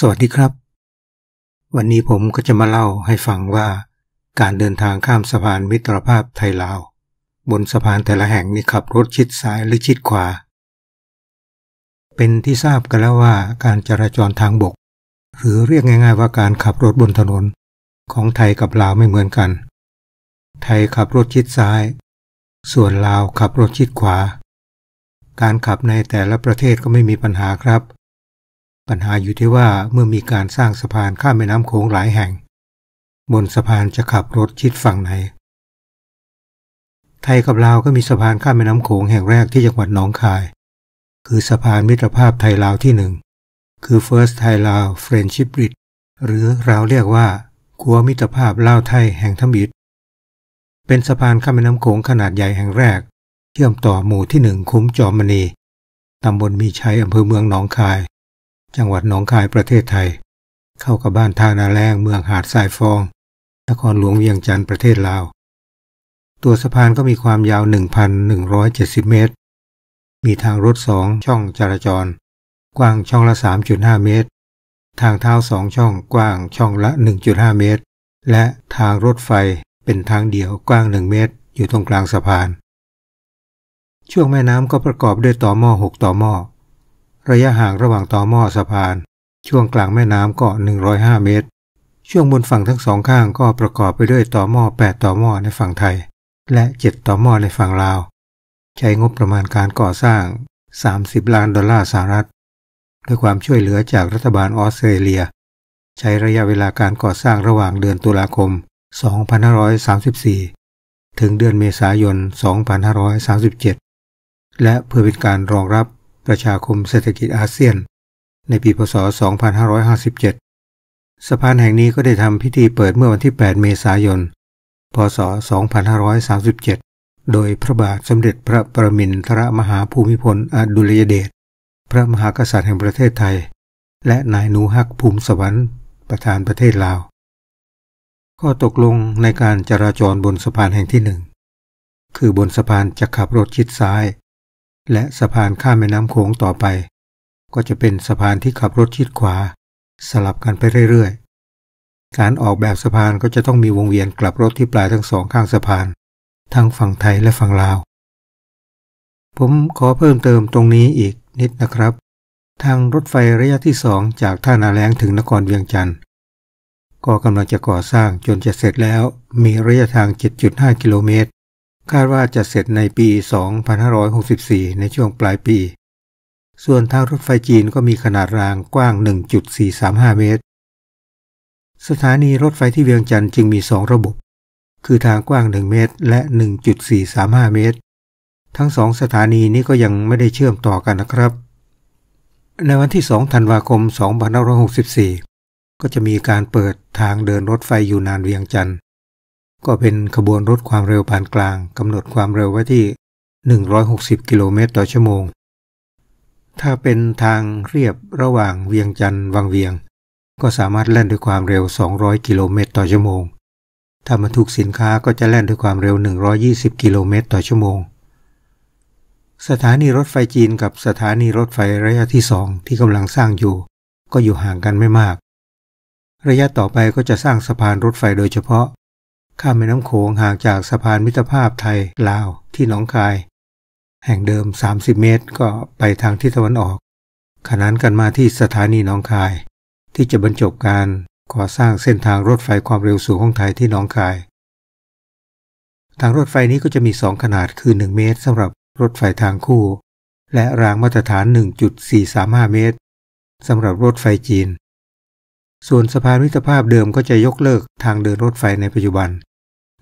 สวัสดีครับ วันนี้ผมก็จะมาเล่าให้ฟังว่า การเดินทางข้ามสะพานมิตรภาพไทยลาว บนสะพานแต่ละแห่งนี่ขับรถชิดซ้ายหรือชิดขวา เป็นที่ทราบกันแล้วว่าการจราจรทางบก หรือเรียกง่าย ๆว่าการขับรถบนถนนของไทยกับลาวไม่เหมือนกัน ไทยขับรถชิดซ้าย ส่วนลาวขับรถชิดขวา การขับในแต่ละประเทศก็ไม่มีปัญหาครับปัญหาอยู่ที่ว่าเมื่อมีการสร้างสะพานข้ามแม่น้ำโขงหลายแห่ง บนสะพานจะขับรถชิดฝั่งไหน ไทยกับลาวก็มีสะพานข้ามแม่น้ำโขงแห่งแรกที่จังหวัดหนองคาย คือสะพานมิตรภาพไทยลาวที่หนึ่งคือ First Thai Lao Friendship Bridge หรือเราเรียกว่าขัวมิตรภาพลาวไทยแห่งทมิตรเป็นสะพานข้ามแม่น้ำโขงขนาดใหญ่แห่งแรก เชื่อมต่อหมู่ที่หนึ่งคุ้มจอมมณีตำบลมีชัยอำเภอเมืองหนองคายจังหวัดหนองคายประเทศไทย เข้ากับบ้านท่านาแรงเมืองหาดทรายฟองนครหลวงเวียงจันทร์ประเทศลาว ตัวสะพานก็มีความยาว 1,170เมตร มีทางรถสองช่องจราจร กว้างช่องละ 3.5เมตร ทางเท้าสองช่องกว้างช่องละ 1.5เมตร และทางรถไฟเป็นทางเดียวกว้าง1เมตร อยู่ตรงกลางสะพาน ช่วงแม่น้ำก็ประกอบด้วยต่อหม้อ6ต่อหม้อระยะห่างระหว่างต่อหม้อสะพาน ช่วงกลางแม่น้ำก็105 เมตร ช่วงบนฝั่งทั้งสองข้างก็ประกอบไปด้วยต่อหม้อ 8ต่อหม้อในฝั่งไทย และ 7ต่อหม้อในฝั่งลาว ใช้งบประมาณการก่อสร้าง 30 ล้านดอลลาร์สหรัฐด้วยความช่วยเหลือจากรัฐบาลออสเตรเลีย ใช้ระยะเวลาการก่อสร้างระหว่างเดือนตุลาคม 2534 ถึงเดือนเมษายน 2537 และเพื่อเป็นการรองรับประชาคมเศรษฐกิจอาเซียน ในปีพศ 2557สะพานแห่งนี้ก็ได้ทำพิธีเปิดเมื่อวันที่ 8 เมษายน พศ 2537 โดยพระบาทสมเด็จพระประมินทรมหาภูมิพลอดุลยเดชพระมหากษัตริย์แห่งประเทศไทย และนายนูฮักภูมิสวรรค์ ประธานประเทศลาวข้อตกลงในการจราจรบนสะพานแห่งที่หนึ่ง คือบนสะพานจะขับรถชิดซ้ายและสะพานข้ามแม่น้ำโขงต่อไป ก็จะเป็นสะพานที่ขับรถชิดขวา สลับกันไปเรื่อยๆการออกแบบสะพานก็จะต้องมีวงเวียนกลับรถที่ปลายทั้งสองข้างสะพานทั้งฝั่งไทยและฝั่งลาว ผมขอเพิ่มเติมตรงนี้อีกนิดนะครับ ทางรถไฟระยะที่สองจากท่านาแรงถึงนครเวียงจันทร์ก็กำลังจะก่อสร้างจนจะเสร็จแล้วมีระยะทาง 7.5 กิโลเมตรคาดว่าจะเสร็จในปี 2564 ในช่วงปลายปี ส่วนทางรถไฟจีนก็มีขนาดรางกว้าง 1.435 เมตร สถานีรถไฟที่เวียงจันทร์จึงมี 2 ระบบ คือทางกว้าง 1 เมตรและ 1.435 เมตร ทั้งสองสถานีนี้ก็ยังไม่ได้เชื่อมต่อกันนะครับ ในวันที่ 2 ธันวาคม 2564 ก็จะมีการเปิดทางเดินรถไฟอยู่นานเวียงจันทร์ก็เป็นขบวนรถความเร็วปานกลางกำหนดความเร็วไว้ที่ 160 กิโลเมตรต่อชั่วโมง ถ้าเป็นทางเรียบระหว่างเวียงจันทร์วังเวียง ก็สามารถแล่นด้วยความเร็ว 200 กิโลเมตรต่อชั่วโมง ถ้าบรรทุกสินค้าก็จะแล่นด้วยความเร็ว 120 กิโลเมตร ต่อชั่วโมง สถานีรถไฟจีนกับสถานีรถไฟระยะที่สองที่กำลังสร้างอยู่ ก็อยู่ห่างกันไม่มาก ระยะต่อไปก็จะสร้างสะพานรถไฟโดยเฉพาะข้ามแม่น้ำโขงห่างจากสะพานมิตรภาพไทยลาวที่หนองคาย แห่งเดิม 30 เมตร ก็ไปทางทิศตะวันออก ขนานกันมาที่สถานีหนองคาย ที่จะบรรจบการก่อสร้างเส้นทางรถไฟความเร็วสูงของไทยที่หนองคาย ทางรถไฟนี้ก็จะมี 2 ขนาดคือ 1 เมตรสำหรับรถไฟทางคู่ และรางมาตรฐาน 1.435 เมตรสำหรับรถไฟจีน ส่วนสะพานมิตรภาพเดิมก็จะยกเลิกทางเดินรถไฟในปัจจุบัน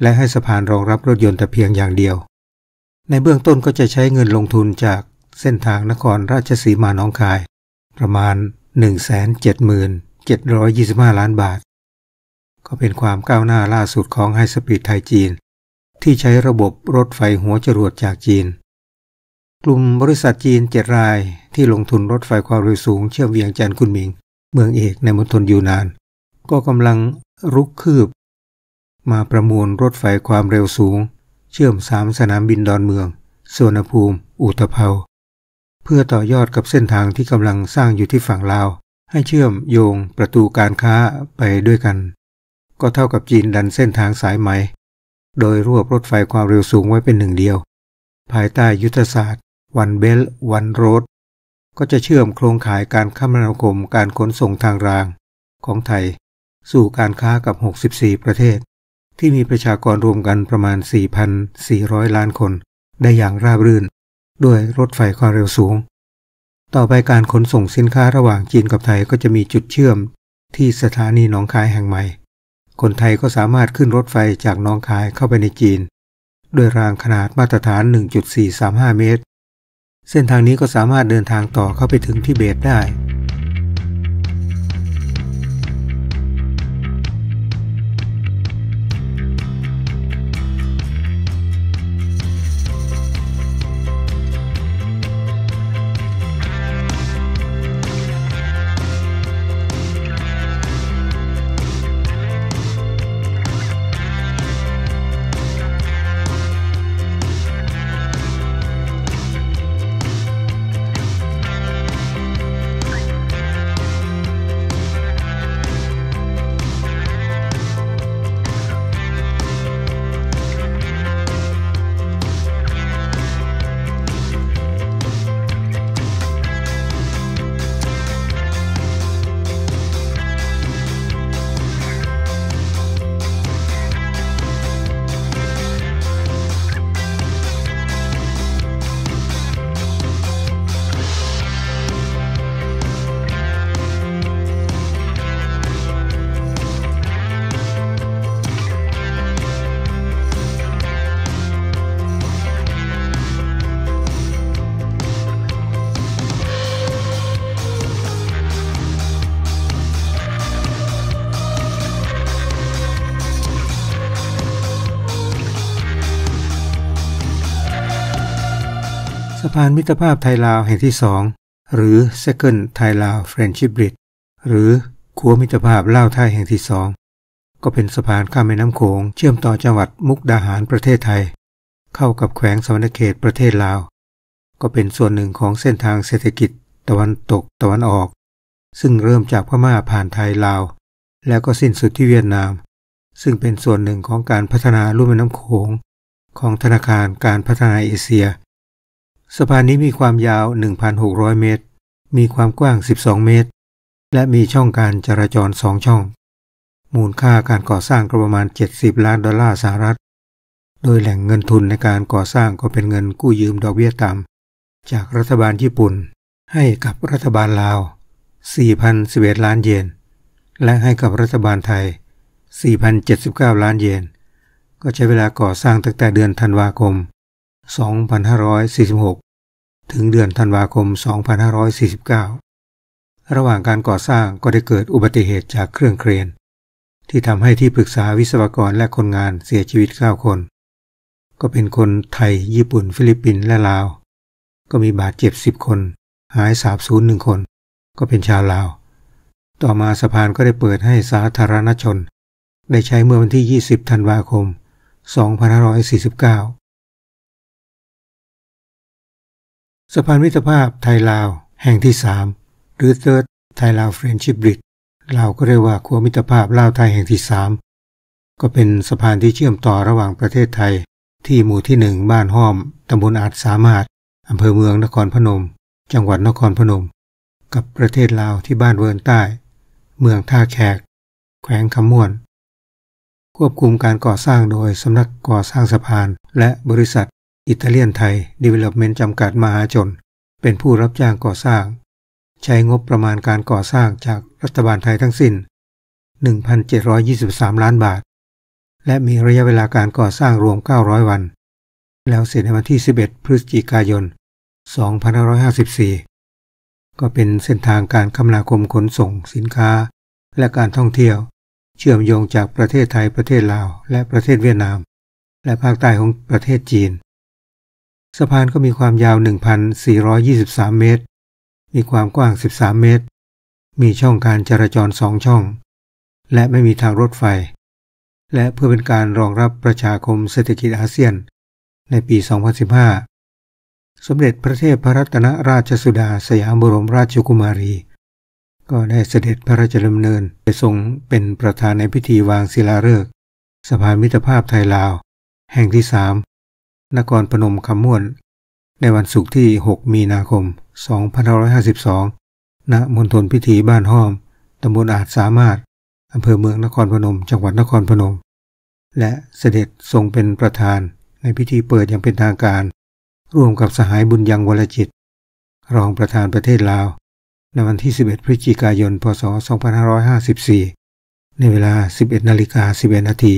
และให้สะพานรองรับรถยนต์แต่เพียงอย่างเดียว ในเบื้องต้นก็จะใช้เงินลงทุนจากเส้นทางนครราชสีมาหนองคาย ประมาณ1 7 7 2 5 ล้านบาท ก็เป็นความก้าวหน้าล่าสุดของไฮสปีดไทยจีน ที่ใช้ระบบรถไฟหัวจรวดจากจีน กลุ่มบริษัทจีนเจ็ดรายที่ลงทุนรถไฟความเร็วสูงเชื่อมเวียงจันท์ุนมิง เมืองเอกในมณฑลยูนาน ก็กำลังรุกคืบมาประมูลรถไฟความเร็วสูง เชื่อมสามสนามบินดอนเมือง สวนภูมิ อุตภเปาเพื่อต่อยอดกับเส้นทางที่กำลังสร้างอยู่ที่ฝั่งลาว ให้เชื่อมโยงประตูการค้าไปด้วยกัน ก็เท่ากับจีนดันเส้นทางสายไหม โดยรวบรถไฟความเร็วสูงไว้เป็นหนึ่งเดียว ภายใต้ยุทธศาสตร์วันเบลวันโรดก็จะเชื่อมโครงข่ายการคมนาคมการขนส่งทางรางของไทย สู่การค้ากับ 64 ประเทศที่มีประชากรรวมกันประมาณ 4,400 ล้านคนได้อย่างราบรื่น ด้วยรถไฟความเร็วสูง ต่อไปการขนส่งสินค้าระหว่างจีนกับไทยก็จะมีจุดเชื่อมที่สถานีหนองคายแห่งใหม่ คนไทยก็สามารถขึ้นรถไฟจากหนองคายเข้าไปในจีนด้วยรางขนาดมาตรฐาน 1.435 เมตร เส้นทางนี้ก็สามารถเดินทางต่อเข้าไปถึงทิเบตได้พานมิตรภาพไทยลาวแห่งที่สอง หรือ Second Thai Lao Friendship Bridge หรือขัวมิตรภาพลาวไทยแห่งที่สอง ก็เป็นสะพานข้ามแม่น้ำโขง เชื่อมต่อจังหวัดมุกดาหารประเทศไทย เข้ากับแขวงสวรรเขตประเทศลาว ก็เป็นส่วนหนึ่งของเส้นทางเศรษฐกิจตะวันตกตะวันออก ซึ่งเริ่มจากพม่าผ่านไทยลาว แล้วก็สิ้นสุดที่เวียดนาม ซึ่งเป็นส่วนหนึ่งของการพัฒนาลุ่มแม่น้ำโขงของธนาคารการพัฒนาเอเชียสะพานนี้มีความยาว 1,600 เมตร มีความกว้าง 12 เมตร และมีช่องการจราจรสองช่อง มูลค่าการก่อสร้างประมาณ 70 ล้าน ดอลลาร์สหรัฐ โดยแหล่งเงินทุนในการก่อสร้างก็เป็นเงินกู้ยืมดอกเบี้ยต่ำ จากรัฐบาลญี่ปุ่นให้กับรัฐบาลลาว 4,011 ล้านเยน และให้กับรัฐบาลไทย 4,079 ล้านเยน ก็ใช้เวลาก่อสร้างตั้งแต่เดือนธันวาคม 2546ถึงเดือนธันวาคม 2549 ระหว่างการก่อสร้างก็ได้เกิดอุบัติเหตุจากเครื่องเครนที่ทำให้ที่ปรึกษาวิศวกรและคนงานเสียชีวิต 9 คน ก็เป็นคนไทย ญี่ปุ่น ฟิลิปปินส์และลาว ก็มีบาดเจ็บ 10 คน หายสาบสูญหนึ่งคน ก็เป็นชาวลาว ต่อมาสะพานก็ได้เปิดให้สาธารณชน ได้ใช้เมื่อวันที่ 20 ธันวาคม 2549สะพานมิตรภาพไทยลาวแห่งที่สามหรือ Third Thai Lao Friendship Bridge เราก็เรียกว่าขัวมิตรภาพลาวไทยแห่งที่สามก็เป็นสะพานที่เชื่อมต่อระหว่างประเทศไทยที่หมู่ที่หนึ่งบ้านห้อมตำบลอาจสามารถอำเภอเมืองนครพนม จังหวัดนครพนม กับประเทศลาวที่บ้านเวิร์นใต้ เมืองท่าแขก แขวงคำม่วนควบคุมการก่อสร้างโดยสำนักก่อสร้างสะพานและบริษัทอิตาเลียนไทยดีเวล็อปเมนต์จำกัดมหาชนเป็นผู้รับจ้างก่อสร้าง ใช้งบประมาณการก่อสร้างจากรัฐบาลไทยทั้งสิ้น 1,723 ล้านบาท และมีระยะเวลาการก่อสร้างรวม 900 วัน แล้วเสร็จในวันที่ 11 พฤศจิกายน2554 ก็เป็นเส้นทางการคมนาคมขนส่งสินค้าและการท่องเที่ยว เชื่อมโยงจากประเทศไทยประเทศลาว และประเทศเวียดนาม และภาคใต้ของประเทศจีนสะพานก็มีความยาว 1,423 เมตร มีความกว้าง 13 เมตร มีช่องการจราจรสองช่อง และไม่มีทางรถไฟ และเพื่อเป็นการรองรับประชาคมเศรษฐกิจอาเซียนในปี 2015สมเด็จพระเทพพระรัตนราชสุดาสยามบรมราชกุมารี ก็ได้เสด็จพระราชดำเนินไปทรงเป็นประธานในพิธีวางศิลาฤกษ์สะพานมิตรภาพไทยลาวแห่งที่สามนครพนมคำม่วนในวันศุกร์ที่ 6 มีนาคม 2552 ณมณฑลพิธีบ้านห้อม ตำบลอาจสามารถ อำเภอเมืองนครพนม จังหวัดนครพนม และเสด็จทรงเป็นประธานในพิธีเปิดอย่างเป็นทางการ ร่วมกับสหายบุญยังวรจิต รองประธานประเทศลาว ในวันที่ 11 พฤศจิกายน พศ 2554 ในเวลา 11 นาฬิกา11นาที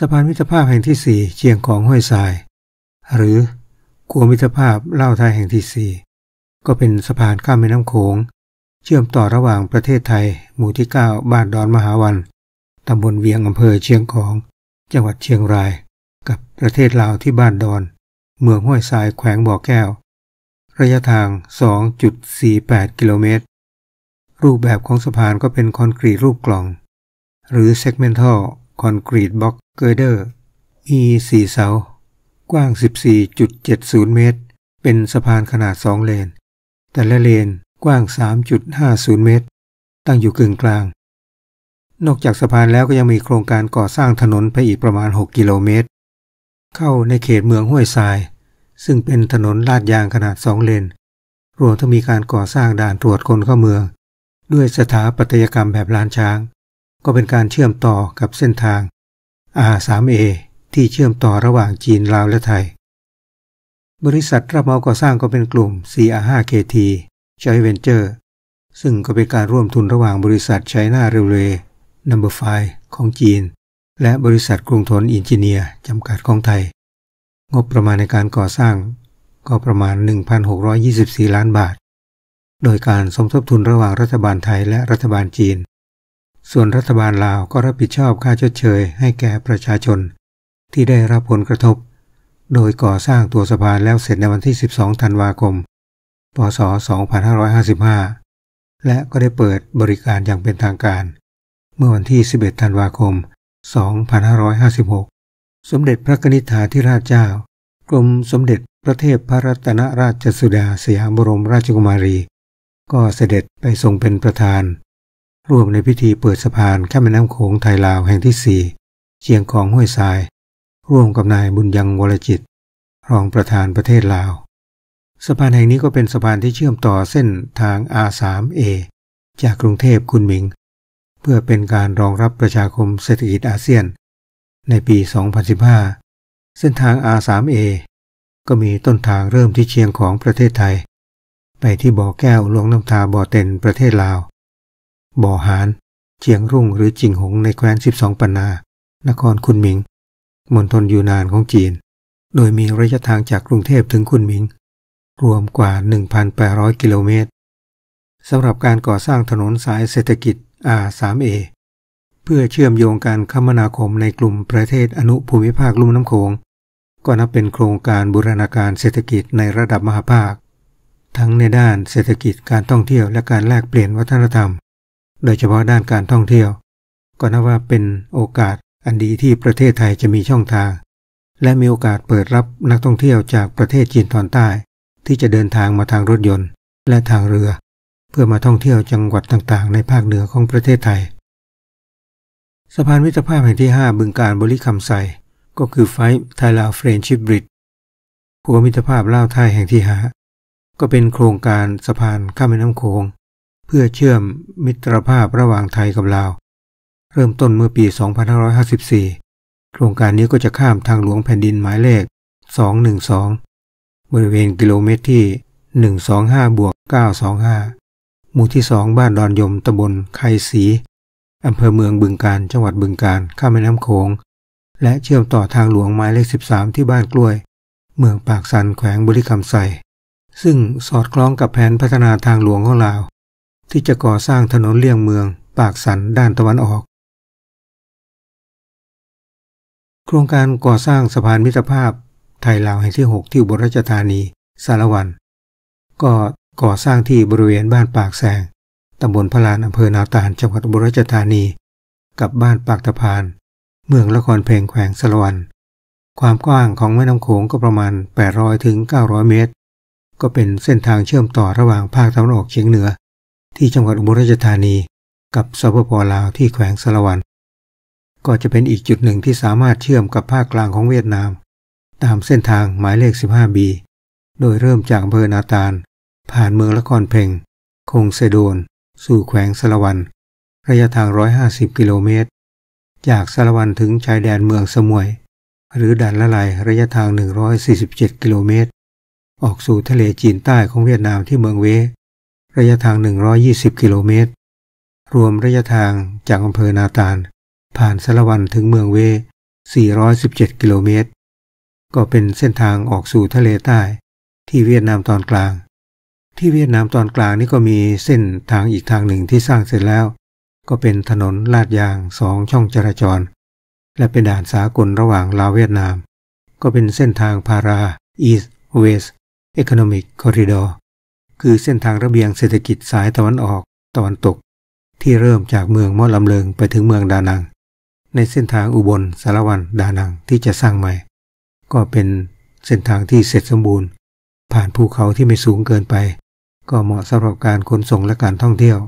สะพานมิตรภาพแห่งที่สี่เชียงของห้วยทราย หรือขัวมิตรภาพเล่าไทยแห่งที่สี่ก็เป็นสะพานข้ามแม่น้ำโขง เชื่อมต่อระหว่างประเทศไทยหมู่ที่เก้าบ้านดอนมหาวันตำบลเวียงอำเภอเชียงของจังหวัดเชียงรายกับประเทศลาวที่บ้านดอน เมืองห้วยทรายแขวงบ่อแก้ว ระยะทาง 2.48 กิโลเมตรรูปแบบของสะพานก็เป็นคอนกรีตรูปกล่องหรือเซกเมนทัลคอนกรีตบล็อกเกอร์เดอร์มีสี่เสากว้าง 14.70 เมตร เป็นสะพานขนาดสองเลนแต่ละเลนกว้าง 3.50 เมตร ตั้งอยู่กึ่งกลาง นอกจากสะพานแล้วก็ยังมีโครงการก่อสร้างถนนไปอีกประมาณ 6 กิโลเมตร เข้าในเขตเมืองห้วยทราย ซึ่งเป็นถนนลาดยางขนาดสองเลนรวมทั้งมีการก่อสร้างด่านตรวจคนเข้าเมือง ด้วยสถาปัตยกรรมแบบล้านช้างก็เป็นการเชื่อมต่อกับเส้นทาง R3A ที่เชื่อมต่อระหว่างจีนลาวและไทย บริษัทรับเหมาก่อสร้างก็เป็นกลุ่ม CR5KT ใช้เวนเจอร์ซึ่งก็เป็นการร่วมทุนระหว่างบริษัทไชน่าเรลเวย์นัมเบอร์ไฟของจีน และบริษัทกรุงทนอินจิเนียร์จำกัดของไทย งบประมาณในการก่อสร้างก็ประมาณ 1,624 ล้านบาท โดยการสมทบทุนระหว่างรัฐบาลไทยและรัฐบาลจีนส่วนรัฐบาลลาวก็รับผิดชอบค่าชดเชยให้แก่ประชาชนที่ได้รับผลกระทบ โดยก่อสร้างตัวสะพานแล้วเสร็จในวันที่ 12 ธันวาคม พศ 2555 และก็ได้เปิดบริการอย่างเป็นทางการ เมื่อวันที่ 11 ธันวาคม 2556 สมเด็จพระนิธิธาธิราชเจ้า กรมสมเด็จพระเทพพระรัตนราชสุดาสยามบรมราชกุมารี ก็เสด็จไปทรงเป็นประธานร่วมในพิธีเปิดสะพานข้ามแม่น้ำโขงไทยลาวแห่งที่สี่เชียงของห้วยทราย ร่วมกับนายบุญยังวรจิต รองประธานประเทศลาวสะพานแห่งนี้ก็เป็นสะพานที่เชื่อมต่อเส้นทาง R3A จากกรุงเทพคุณหมิง เพื่อเป็นการรองรับประชาคมเศรษฐกิจอาเซียน ในปี 2015 เส้นทาง R3A ก็มีต้นทางเริ่มที่เชียงของประเทศไทย ไปที่บ่อแก้วหลวงน้ำตาบ่อเต็นประเทศลาวบ่อหานเจียงรุ่งหรือจิงหงในแคว้น 12ปงปนา นครคุนหมิง มณฑลยูนานของจีน โดยมีระยะทางจากกรุงเทพถึงคุนหมิง รวมกว่า 1,800 กิโลเมตร สำหรับการก่อสร้างถนนสายเศรษฐกิจ R3A เพื่อเชื่อมโยงการคมนาคมในกลุ่มประเทศอนุภูมิภาคลุ่มน้ำโขงก็นับเป็นโครงการบูรณาการเศรษฐกิจในระดับมหาภาค ทั้งในด้านเศรษฐกิจการท่องเที่ยวและการแลกเปลี่ยนวัฒนธรรมโดยเฉพาะด้านการท่องเที่ยวก็นับว่าเป็นโอกาสอันดีที่ประเทศไทยจะมีช่องทาง และมีโอกาสเปิดรับนักท่องเที่ยวจากประเทศจีนตอนใต้ที่จะเดินทางมาทางรถยนต์และทางเรือ เพื่อมาท่องเที่ยวจังหวัดต่างๆ ในภาคเหนือของประเทศไทยสะพานมิตรภาพแห่งที่5บึงการบริคำไซก็คือไฟไทยลาวเฟรนชิปบริดัวมิตรภาพล่าวไทยแห่งที่หาก็เป็นโครงการสะพานข้ามแม่น้ำโขงเพื่อเชื่อมมิตรภาพระหว่างไทยกับลาวเริ่มต้นเมื่อปี 2554 โครงการนี้ก็จะข้ามทางหลวงแผ่นดินหมายเลข 212 บริเวณกิโลเมตรที่ 125บวก925หมู่ที่ 2 บ้านดอนยม ตำบลไคสี อำเภอเมืองบึงการจังหวัดบึงการ ข้ามแม่น้ำโขง และเชื่อมต่อทางหลวงหมายเลข 13 ที่บ้านกล้วย เมืองปากสันแขวงบริคำไสซึ่งสอดคล้องกับแผนพัฒนาทางหลวงของลาวที่จะก่อสร้างถนนเลี่ยงเมืองปากสันด้านตะวันออก โครงการก่อสร้างสะพานมิตรภาพ ไทยลาวแห่งที่ 6 ที่บุรีรัมย์นีสารวัน ก็ก่อสร้างที่บริเวณบ้านปากแสงตำบลพลาน อำเภอนาตาลจังหวัดบุรีรัมย์นี กับบ้านปากตะพาน เมืองละครเพลงแขวงสารวัน ความกว้างของแม่น้ำโขงก็ประมาณ 800ถึง900 เมตร ก็เป็นเส้นทางเชื่อมต่อระหว่างภาคตะวันออกเฉียงเหนือที่จังหวัดอุบลราชธานีกับสปปลาวที่แขวงสละวันก็จะเป็นอีกจุดหนึ่งที่สามารถเชื่อมกับภาคกลางของเวียดนาม ตามเส้นทางหมายเลข 15B โดยเริ่มจากอำเภอนาตาล ผ่านเมืองละครเพ่งคงเซโดน สู่แขวงสละวันระยะทาง 150 กิโลเมตร จากสละวันถึงชายแดนเมืองสมวย หรือดันละลายระยะทาง 147 กิโลเมตรออกสู่ทะเลจีนใต้ของเวียดนามที่เมืองเวระยะทาง 120 กิโลเมตรรวมระยะทางจากอำเภอนาตาล ผ่านสารวันถึงเมืองเว 417 กิโลเมตรก็เป็นเส้นทางออกสู่ทะเลใต้ที่เวียดนามตอนกลาง ที่เวียดนามตอนกลางนี่ก็มีเส้นทางอีกทางหนึ่งที่สร้างเสร็จแล้ว ก็เป็นถนนลาดยางสองช่องจราจร และเป็นด่านสากลระหว่างลาวเวียดนาม ก็เป็นเส้นทางพารา East West Economic Corridor คือเส้นทางระเบียงเศรษฐกิจสายตะวันออกตะวันตก ที่เริ่มจากเมืองมอลำเลิงไปถึงเมืองดานังในเส้นทางอุบลสารวันดานังที่จะสร้างใหม่ ก็เป็นเส้นทางที่เสร็จสมบูรณ์ผ่านภูเขาที่ไม่สูงเกินไป ก็เหมาะสำหรับการขนส่งและการท่องเที่ยว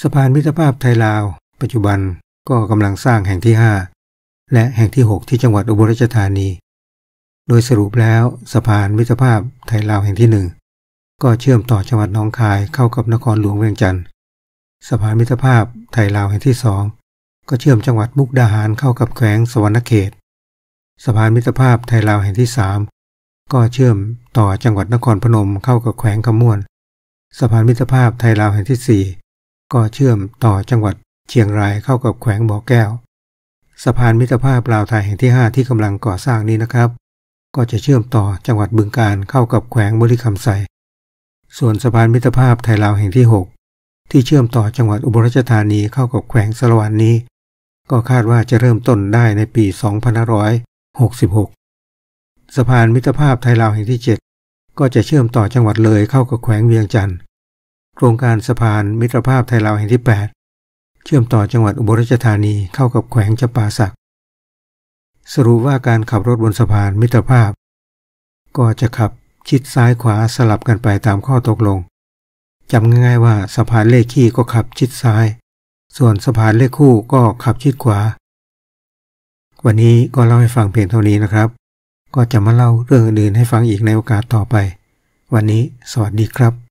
สะพานมิตรภาพไทยลาวปัจจุบันก็กำลังสร้างแห่งที่5และแห่งที่6ที่จังหวัดอุบลราชธานีโดยสรุปแล้วสะพานมิตรภาพไทยลาวแห่งที่หนึ่งก็เชื่อมต่อจังหวัดนนองคายเข้ากับนครหลวงเวียงจันทร์สะพานมิตรภาพไทยลาวแห่งที่สองก็เชื่อมจังหวัดมุกดาหารเข้ากับแขวงสวรรณเขตสะพานมิตรภาพไทยลาวแห่งที่สามก็เชื่อมต่อจังหวัดนครพนมเข้ากับแขวงขมวนสะพานมิตรภาพไทยลาวแห่งที่สี่ก็เชื่อมต่อจังหวัดเชียงรายเข้ากับแขวงบ่อแก้วสะพานมิตรภาพลาวไทยแห่งที่ห้าที่กำลังก่อสร้างนี้นะครับ ก็จะเชื่อมต่อจังหวัดบึงการเข้ากับแขวงบริคำไสส่วนสะพานมิตรภาพไทยลาวแห่งที่ 6 ที่เชื่อมต่อจังหวัดอุบลราชธานีเข้ากับแขวงสลวันนี้ก็คาดว่าจะเริ่มต้นได้ในปี 2566 สะพานมิตรภาพไทยลาวแห่งที่ 7 ก็จะเชื่อมต่อจังหวัดเลยเข้ากับแขวงเวียงจันทร์โครงการสะพานมิตรภาพไทยลาวแห่งที่ 8 เชื่อมต่อจังหวัดอุบลราชธานีเข้ากับแขวงจำปาสัก สรุปว่าการขับรถบนสะพานมิตรภาพ ก็จะขับชิดซ้ายขวาสลับกันไปตามข้อตกลง จำง่ายๆว่าสะพานเลขขี้ก็ขับชิดซ้าย ส่วนสะพานเลขคู่ก็ขับชิดขวา วันนี้ก็เล่าให้ฟังเพียงเท่านี้นะครับ ก็จะมาเล่าเรื่องอื่นให้ฟังอีกในโอกาสต่อไป วันนี้สวัสดีครับ